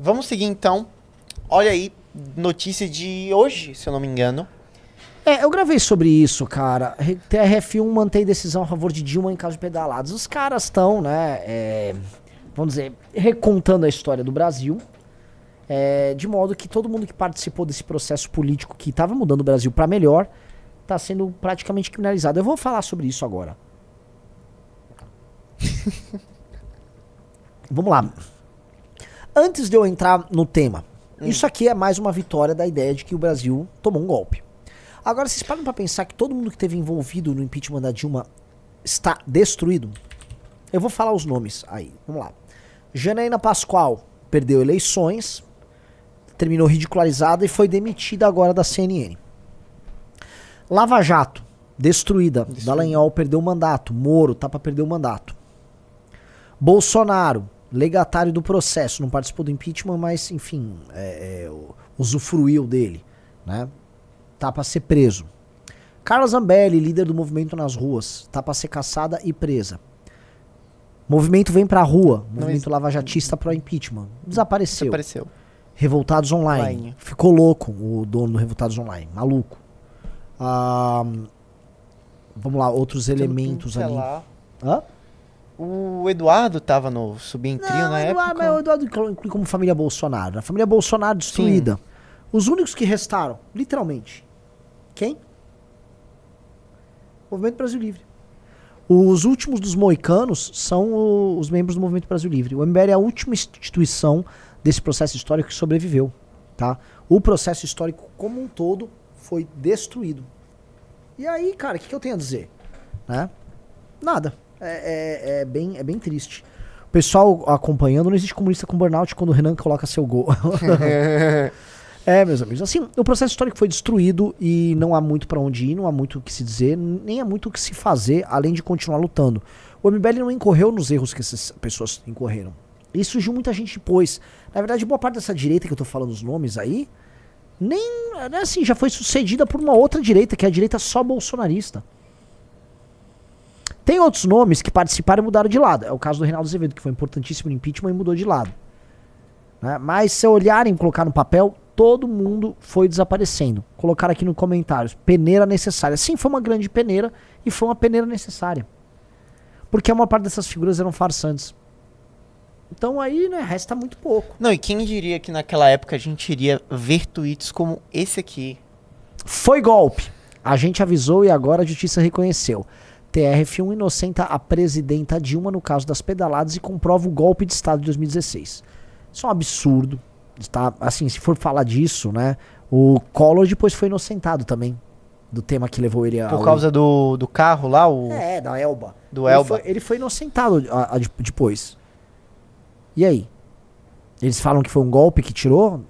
Vamos seguir então. Olha aí, notícia de hoje, se eu não me engano. É, eu gravei sobre isso, cara. TRF1 mantém decisão a favor de Dilma em caso de pedaladas. Os caras estão, né, é, vamos dizer, recontando a história do Brasil. É, de modo que todo mundo que participou desse processo político que estava mudando o Brasil para melhor está sendo praticamente criminalizado. Eu vou falar sobre isso agora. Vamos lá. Antes de eu entrar no tema, hum. isso aqui é mais uma vitória da ideia de que o Brasil tomou um golpe. Agora, vocês param pra pensar que todo mundo que teve envolvido no impeachment da Dilma está destruído? Eu vou falar os nomes aí. Vamos lá. Janaína Pascoal perdeu eleições, terminou ridicularizada e foi demitida agora da CNN. Lava Jato, destruída. destruída. Dallagnol perdeu o mandato. Moro tá para perder o mandato. Bolsonaro legatário do processo, não participou do impeachment, mas, enfim, é, é, usufruiu dele, né? Tá para ser preso. Carla Zambelli, líder do movimento nas ruas, tá para ser caçada e presa. Movimento vem pra rua, movimento não, lavajatista pro impeachment. Desapareceu. Desapareceu. Revoltados Online. Online. Ficou louco o dono do Revoltados Online, maluco. Ah, vamos lá, outros elementos é ali. Hã? O Eduardo estava no Subentrio não, na Eduardo, época. Mas o Eduardo inclui como família Bolsonaro. A família Bolsonaro destruída. Sim. Os únicos que restaram, literalmente. Quem? O Movimento Brasil Livre. Os últimos dos moicanos são o, os membros do Movimento Brasil Livre. O MBL é a última instituição desse processo histórico que sobreviveu. Tá? O processo histórico como um todo foi destruído. E aí, cara, o que, que eu tenho a dizer? Né? Nada. É, é, é, bem, é bem triste. O pessoal acompanhando, não existe comunista com burnout quando o Renan coloca seu gol. é, meus amigos. Assim, o processo histórico foi destruído e não há muito para onde ir, não há muito o que se dizer, nem há muito o que se fazer, além de continuar lutando. O MBL não incorreu nos erros que essas pessoas incorreram. isso surgiu muita gente depois. Na verdade, boa parte dessa direita que eu tô falando os nomes aí, nem, né, assim, já foi sucedida por uma outra direita, que é a direita só bolsonarista. Tem outros nomes que participaram e mudaram de lado. É o caso do Reinaldo Azevedo, que foi importantíssimo no impeachment e mudou de lado. Né? Mas se olharem, colocar no papel, todo mundo foi desaparecendo. Colocar aqui nos comentários, peneira necessária. Sim, foi uma grande peneira e foi uma peneira necessária. Porque a maior parte dessas figuras eram farsantes. Então aí, né, resta muito pouco. Não, e quem diria que naquela época a gente iria ver tweets como esse aqui? Foi golpe. A gente avisou e agora a justiça reconheceu. TRF1 inocenta a presidenta Dilma no caso das pedaladas e comprova o golpe de Estado de 2016. Isso é um absurdo. Tá? Assim, se for falar disso, né? O Collor depois foi inocentado também. Do tema que levou ele a. Por causa do, do carro lá? O... É, da Elba. Do ele Elba. Foi, ele foi inocentado a, a, depois. E aí? Eles falam que foi um golpe que tirou?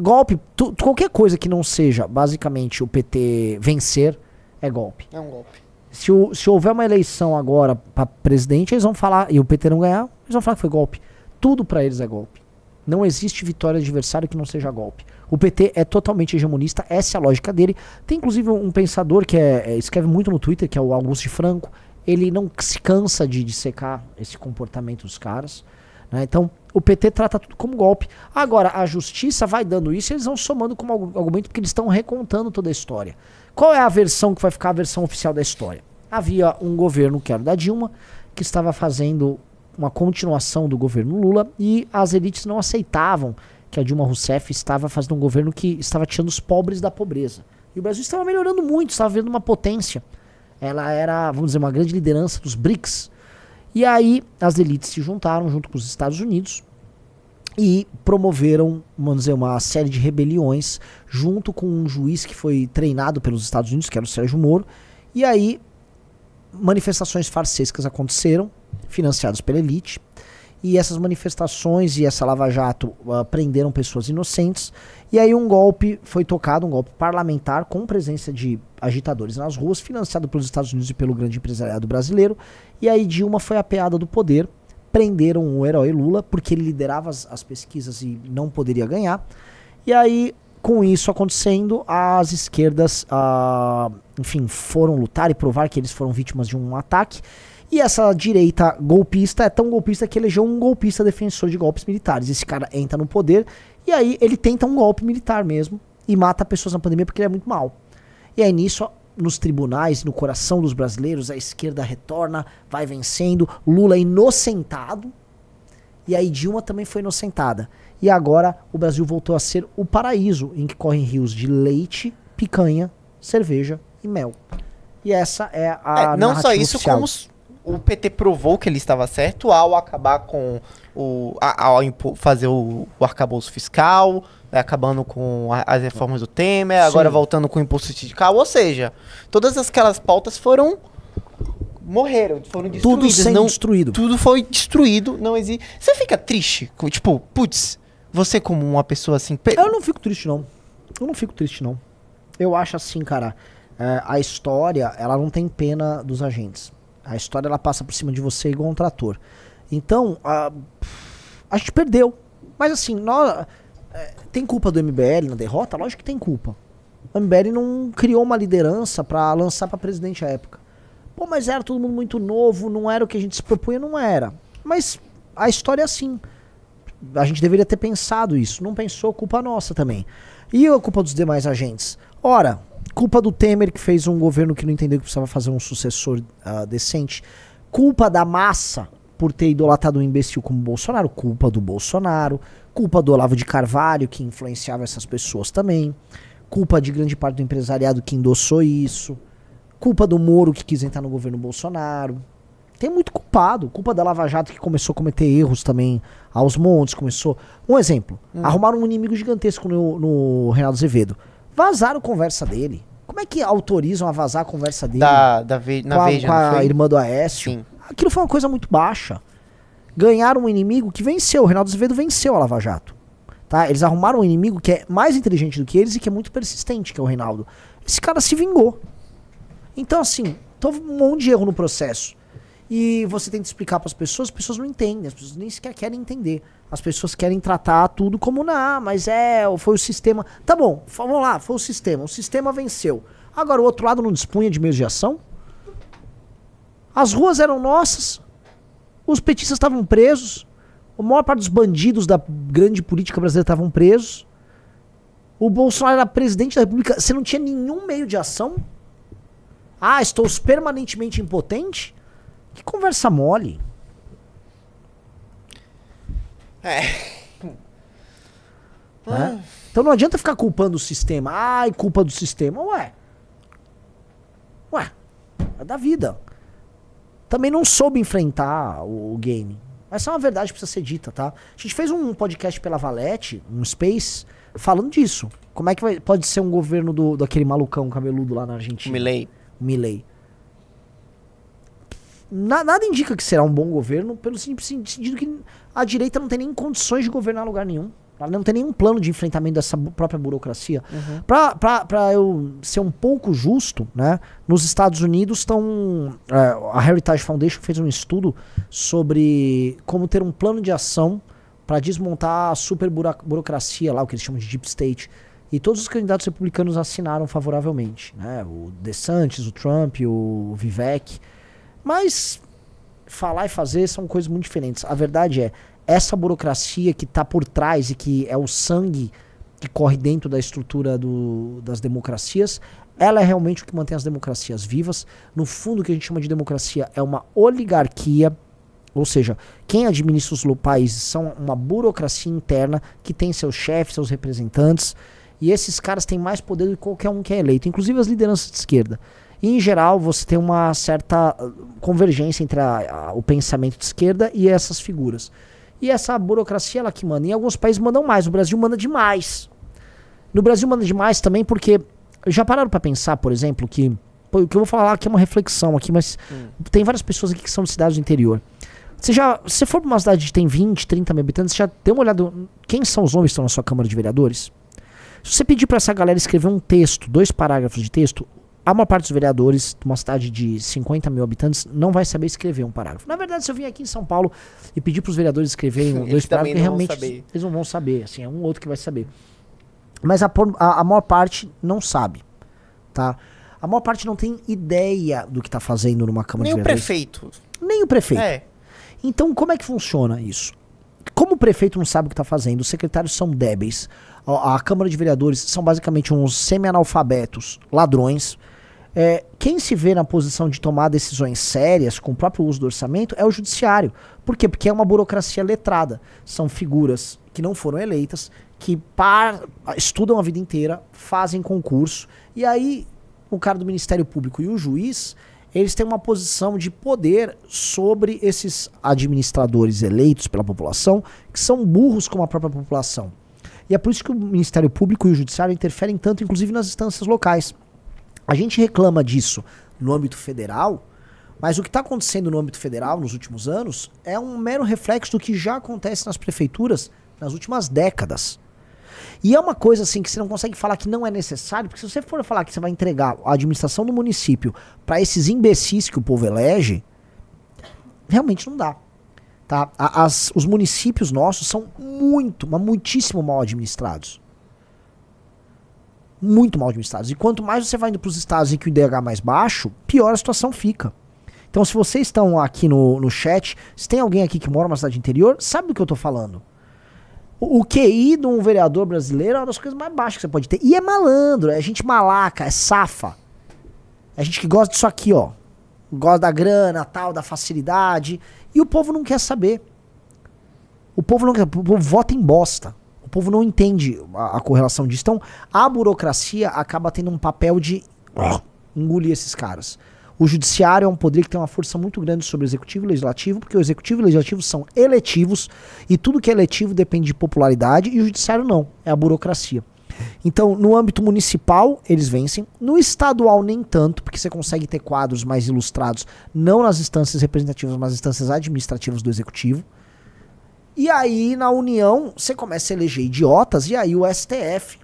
Golpe, tu, qualquer coisa que não seja basicamente o PT vencer é golpe. É um golpe. Se, o, se houver uma eleição agora para presidente, eles vão falar, e o PT não ganhar, eles vão falar que foi golpe. Tudo para eles é golpe. Não existe vitória de adversário que não seja golpe. O PT é totalmente hegemonista, essa é a lógica dele. Tem inclusive um pensador que é, é, escreve muito no Twitter, que é o Augusto Franco. Ele não se cansa de secar esse comportamento dos caras. Né? Então, o PT trata tudo como golpe. Agora, a justiça vai dando isso e eles vão somando como argumento, porque eles estão recontando toda a história. Qual é a versão que vai ficar a versão oficial da história? Havia um governo, que era da Dilma, que estava fazendo uma continuação do governo Lula e as elites não aceitavam que a Dilma Rousseff estava fazendo um governo que estava tirando os pobres da pobreza. E o Brasil estava melhorando muito, estava vendo uma potência. Ela era, vamos dizer, uma grande liderança dos BRICS. E aí as elites se juntaram junto com os Estados Unidos e promoveram, vamos dizer, uma série de rebeliões junto com um juiz que foi treinado pelos Estados Unidos, que era o Sérgio Moro, e aí manifestações farsescas aconteceram, financiadas pela elite, e essas manifestações e essa Lava Jato uh, prenderam pessoas inocentes, e aí um golpe foi tocado, um golpe parlamentar com presença de agitadores nas ruas, financiado pelos Estados Unidos e pelo grande empresariado brasileiro, e aí Dilma foi apeada do poder, prenderam o herói Lula porque ele liderava as, as pesquisas e não poderia ganhar. E aí, com isso acontecendo, as esquerdas, ah, enfim, foram lutar e provar que eles foram vítimas de um ataque. E essa direita golpista é tão golpista que elegeu um golpista defensor de golpes militares. Esse cara entra no poder e aí ele tenta um golpe militar mesmo e mata pessoas na pandemia porque ele é muito mal. E aí nisso nos tribunais, no coração dos brasileiros, a esquerda retorna, vai vencendo, Lula é inocentado, e aí Dilma também foi inocentada. E agora o Brasil voltou a ser o paraíso em que correm rios de leite, picanha, cerveja e mel. E essa é a. É, não só isso, oficial. como o PT provou que ele estava certo ao acabar com o. ao fazer o, o arcabouço fiscal, né, acabando com a, as reformas do Temer, Sim. agora voltando com o imposto sindical. Ou seja, todas aquelas pautas foram. morreram, foram destruídas. Tudo não, destruído. Tudo foi destruído, não existe. Você fica triste? Tipo, putz, você como uma pessoa assim. Eu não fico triste, não. Eu não fico triste, não. Eu acho assim, cara. É, a história, ela não tem pena dos agentes. A história ela passa por cima de você igual um trator. Então, a, a gente perdeu. Mas assim, nós, é, tem culpa do MBL na derrota? Lógico que tem culpa. O MBL não criou uma liderança para lançar para presidente à época. Pô, mas era todo mundo muito novo, não era o que a gente se propunha, não era. Mas a história é assim. A gente deveria ter pensado isso. Não pensou, culpa nossa também. E a culpa dos demais agentes? Ora, Culpa do Temer, que fez um governo que não entendeu que precisava fazer um sucessor uh, decente. Culpa da massa por ter idolatrado um imbecil como Bolsonaro. Culpa do Bolsonaro. Culpa do Olavo de Carvalho, que influenciava essas pessoas também. Culpa de grande parte do empresariado que endossou isso. Culpa do Moro, que quis entrar no governo Bolsonaro. Tem muito culpado. Culpa da Lava Jato, que começou a cometer erros também aos montes. Começou. Um exemplo: hum. arrumaram um inimigo gigantesco no, no Reinaldo Azevedo. Vazaram conversa dele. Como é que autorizam a vazar a conversa dele? Da, da ve na com a, Veja, com a irmã do Aécio. Sim. Aquilo foi uma coisa muito baixa. Ganharam um inimigo que venceu. O Reinaldo Azevedo venceu a Lava Jato. Tá? Eles arrumaram um inimigo que é mais inteligente do que eles e que é muito persistente, que é o Reinaldo. Esse cara se vingou. Então, assim, teve um monte de erro no processo e você tem que explicar para as pessoas, as pessoas não entendem, as pessoas nem sequer querem entender. As pessoas querem tratar tudo como, não, mas é, foi o sistema. Tá bom, vamos lá, foi o sistema. O sistema venceu. Agora, o outro lado não dispunha de meios de ação? As ruas eram nossas, os petistas estavam presos, a maior parte dos bandidos da grande política brasileira estavam presos. O Bolsonaro era presidente da República, você não tinha nenhum meio de ação? Ah, estou permanentemente impotente? Que conversa mole. É. Né? Então não adianta ficar culpando o sistema. Ai, culpa do sistema. Ué. Ué. É da vida. Também não soube enfrentar o, o game. Essa é uma verdade que precisa ser dita, tá? A gente fez um podcast pela Valete, um Space, falando disso. Como é que vai, pode ser um governo do, daquele malucão cabeludo lá na Argentina? Milley. Milley na, nada indica que será um bom governo, pelo simples sentido que a direita não tem nem condições de governar lugar nenhum. Ela não tem nenhum plano de enfrentamento dessa própria burocracia. Uhum. Para eu ser um pouco justo, né, nos Estados Unidos estão. É, a Heritage Foundation fez um estudo sobre como ter um plano de ação para desmontar a super burocracia, lá, o que eles chamam de Deep State. E todos os candidatos republicanos assinaram favoravelmente. Né? O DeSantis, o Trump, o Vivek. Mas falar e fazer são coisas muito diferentes. A verdade é, essa burocracia que está por trás e que é o sangue que corre dentro da estrutura do, das democracias, ela é realmente o que mantém as democracias vivas. No fundo, o que a gente chama de democracia é uma oligarquia, ou seja, quem administra os países são uma burocracia interna que tem seus chefes, seus representantes, e esses caras têm mais poder do que qualquer um que é eleito, inclusive as lideranças de esquerda. E, em geral, você tem uma certa uh, convergência entre a, a, o pensamento de esquerda e essas figuras. E essa burocracia ela que manda. Em alguns países mandam mais, o Brasil manda demais. No Brasil manda demais também porque já pararam para pensar, por exemplo, que o que eu vou falar aqui é uma reflexão aqui, mas hum. tem várias pessoas aqui que são de cidades do interior. Você já, se você for pra uma cidade que tem 20, 30 mil habitantes, você já deu uma olhada quem são os homens que estão na sua Câmara de Vereadores? Se você pedir para essa galera escrever um texto, dois parágrafos de texto, a maior parte dos vereadores de uma cidade de 50 mil habitantes não vai saber escrever um parágrafo. Na verdade, se eu vim aqui em São Paulo e pedir para os vereadores escreverem eles dois parágrafos, realmente eles não vão saber. Assim, é um outro que vai saber. Mas a, a, a maior parte não sabe, tá? A maior parte não tem ideia do que está fazendo numa Câmara Nem de Vereadores. Nem o prefeito. Nem o prefeito. É. Então, como é que funciona isso? Como o prefeito não sabe o que está fazendo, os secretários são débeis, a, a Câmara de Vereadores são basicamente uns semi-analfabetos, ladrões, é, quem se vê na posição de tomar decisões sérias com o próprio uso do orçamento é o judiciário. Por quê? Porque é uma burocracia letrada. São figuras que não foram eleitas, que par, estudam a vida inteira, fazem concurso. E aí, o cara do Ministério Público e o juiz, eles têm uma posição de poder sobre esses administradores eleitos pela população, que são burros como a própria população. E é por isso que o Ministério Público e o Judiciário interferem tanto, inclusive nas instâncias locais. A gente reclama disso no âmbito federal, mas o que está acontecendo no âmbito federal nos últimos anos é um mero reflexo do que já acontece nas prefeituras nas últimas décadas. E é uma coisa assim que você não consegue falar que não é necessário, porque se você for falar que você vai entregar a administração do município para esses imbecis que o povo elege, realmente não dá. Tá? As, os municípios nossos são muito, mas muitíssimo mal administrados muito mal administrados. E quanto mais você vai indo para os estados em que o IDH é mais baixo, pior a situação fica. Então, se vocês estão aqui no, no chat, se tem alguém aqui que mora numa cidade interior, sabe do que eu estou falando. O, o QI de um vereador brasileiro é uma das coisas mais baixas que você pode ter. E é malandro, é gente malaca, é safa. É gente que gosta disso aqui, ó. Gosta da grana, tal, da facilidade. E o povo não quer saber. O povo não quer. O povo vota em bosta povo não entende a, a correlação disso. Então, a burocracia acaba tendo um papel de engolir esses caras. O judiciário é um poder que tem uma força muito grande sobre o executivo e o legislativo, porque o executivo e o legislativo são eletivos e tudo que é eletivo depende de popularidade e o judiciário não, é a burocracia. Então, no âmbito municipal, eles vencem. No estadual, nem tanto, porque você consegue ter quadros mais ilustrados, não nas instâncias representativas, mas nas instâncias administrativas do executivo. E aí, na União, você começa a eleger idiotas e aí o STF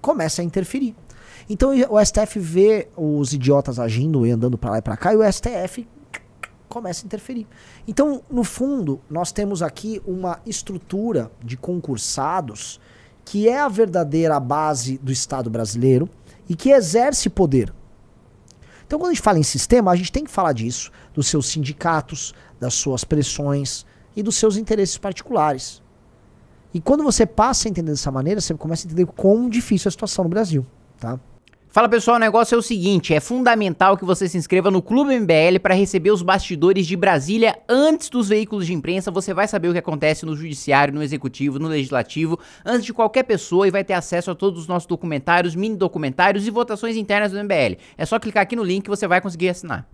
começa a interferir. Então o STF vê os idiotas agindo e andando para lá e para cá e o STF começa a interferir. Então, no fundo, nós temos aqui uma estrutura de concursados que é a verdadeira base do Estado brasileiro e que exerce poder. Então, quando a gente fala em sistema, a gente tem que falar disso, dos seus sindicatos, das suas pressões, e dos seus interesses particulares. E quando você passa a entender dessa maneira, você começa a entender quão difícil é a situação no Brasil, tá? Fala pessoal, o negócio é o seguinte: é fundamental que você se inscreva no Clube MBL para receber os bastidores de Brasília antes dos veículos de imprensa. Você vai saber o que acontece no Judiciário, no Executivo, no Legislativo, antes de qualquer pessoa e vai ter acesso a todos os nossos documentários, mini documentários e votações internas do MBL. É só clicar aqui no link que você vai conseguir assinar.